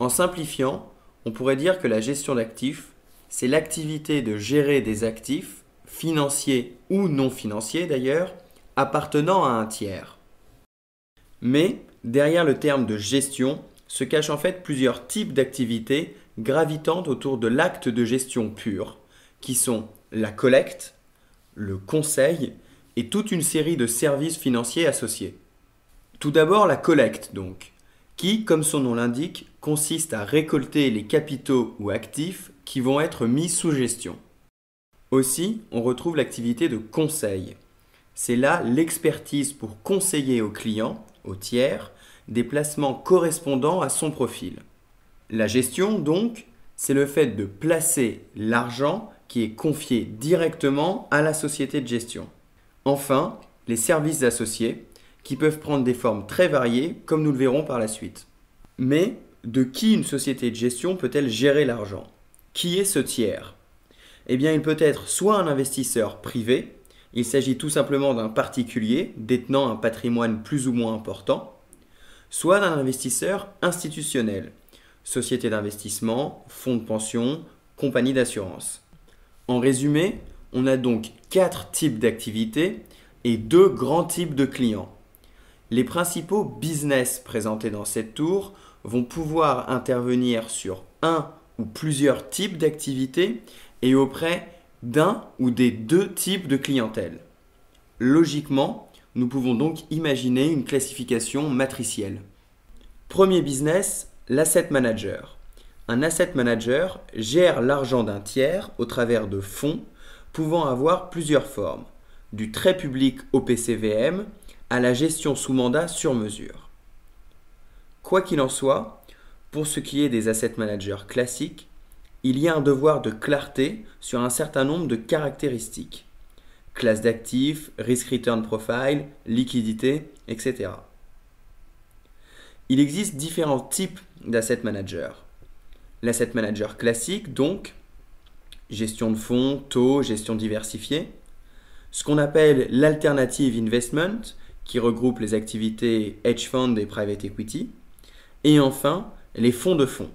En simplifiant, on pourrait dire que la gestion d'actifs, c'est l'activité de gérer des actifs, financiers ou non financiers d'ailleurs, appartenant à un tiers. Mais derrière le terme de gestion se cachent en fait plusieurs types d'activités gravitant autour de l'acte de gestion pur, qui sont la collecte, le conseil et toute une série de services financiers associés. Tout d'abord la collecte donc qui, comme son nom l'indique, consiste à récolter les capitaux ou actifs qui vont être mis sous gestion. Aussi, on retrouve l'activité de conseil. C'est là l'expertise pour conseiller au client, au tiers, des placements correspondant à son profil. La gestion, donc, c'est le fait de placer l'argent qui est confié directement à la société de gestion. Enfin, les services associés, qui peuvent prendre des formes très variées, comme nous le verrons par la suite. Mais de qui une société de gestion peut-elle gérer l'argent Qui est ce tiers Eh bien, il peut être soit un investisseur privé, il s'agit tout simplement d'un particulier détenant un patrimoine plus ou moins important, soit d'un investisseur institutionnel, société d'investissement, fonds de pension, compagnie d'assurance. En résumé, on a donc quatre types d'activités et deux grands types de clients. Les principaux business présentés dans cette tour vont pouvoir intervenir sur un ou plusieurs types d'activités et auprès d'un ou des deux types de clientèle. Logiquement, nous pouvons donc imaginer une classification matricielle. Premier business, l'asset manager. Un asset manager gère l'argent d'un tiers au travers de fonds pouvant avoir plusieurs formes, du très public au PCVM à la gestion sous mandat sur mesure. Quoi qu'il en soit, pour ce qui est des asset managers classiques, il y a un devoir de clarté sur un certain nombre de caractéristiques. Classe d'actifs, risk-return profile, liquidité, etc. Il existe différents types d'asset managers. L'asset manager classique, donc, gestion de fonds, taux, gestion diversifiée. Ce qu'on appelle l'alternative investment, qui regroupe les activités hedge fund et private equity. Et enfin, les fonds de fonds.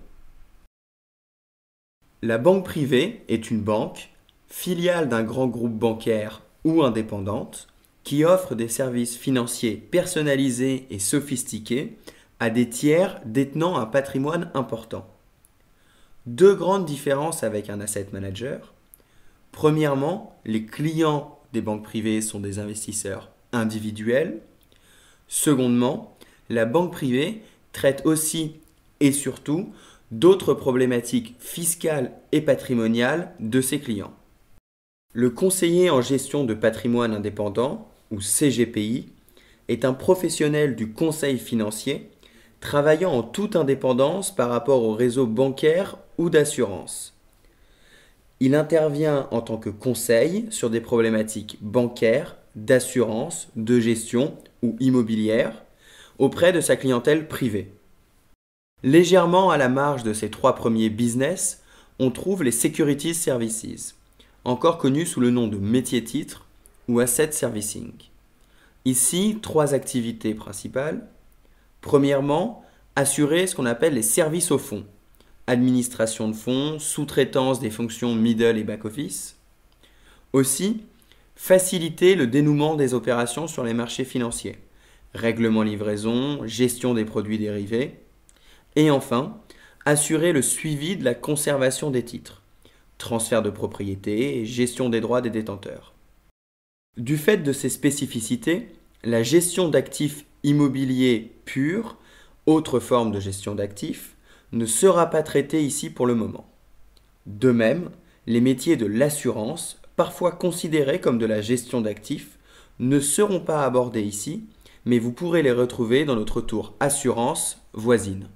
La banque privée est une banque, filiale d'un grand groupe bancaire ou indépendante, qui offre des services financiers personnalisés et sophistiqués à des tiers détenant un patrimoine important. Deux grandes différences avec un asset manager. Premièrement, les clients des banques privées sont des investisseurs individuel. Secondement, la banque privée traite aussi et surtout d'autres problématiques fiscales et patrimoniales de ses clients. Le conseiller en gestion de patrimoine indépendant, ou CGPI, est un professionnel du conseil financier travaillant en toute indépendance par rapport au réseau bancaire ou d'assurance. Il intervient en tant que conseil sur des problématiques bancaires, d'assurance, de gestion ou immobilière auprès de sa clientèle privée. Légèrement à la marge de ces trois premiers business, on trouve les Securities Services, encore connus sous le nom de métier-titre ou Asset Servicing. Ici, trois activités principales. Premièrement, assurer ce qu'on appelle les services au fonds, administration de fonds, sous-traitance des fonctions middle et back-office. Aussi, faciliter le dénouement des opérations sur les marchés financiers, règlement livraison, gestion des produits dérivés, et enfin, assurer le suivi de la conservation des titres, transfert de propriété et gestion des droits des détenteurs. Du fait de ces spécificités, la gestion d'actifs immobiliers purs, autre forme de gestion d'actifs, ne sera pas traitée ici pour le moment. De même, les métiers de l'assurance parfois considérés comme de la gestion d'actifs, ne seront pas abordés ici, mais vous pourrez les retrouver dans notre tour assurance voisine.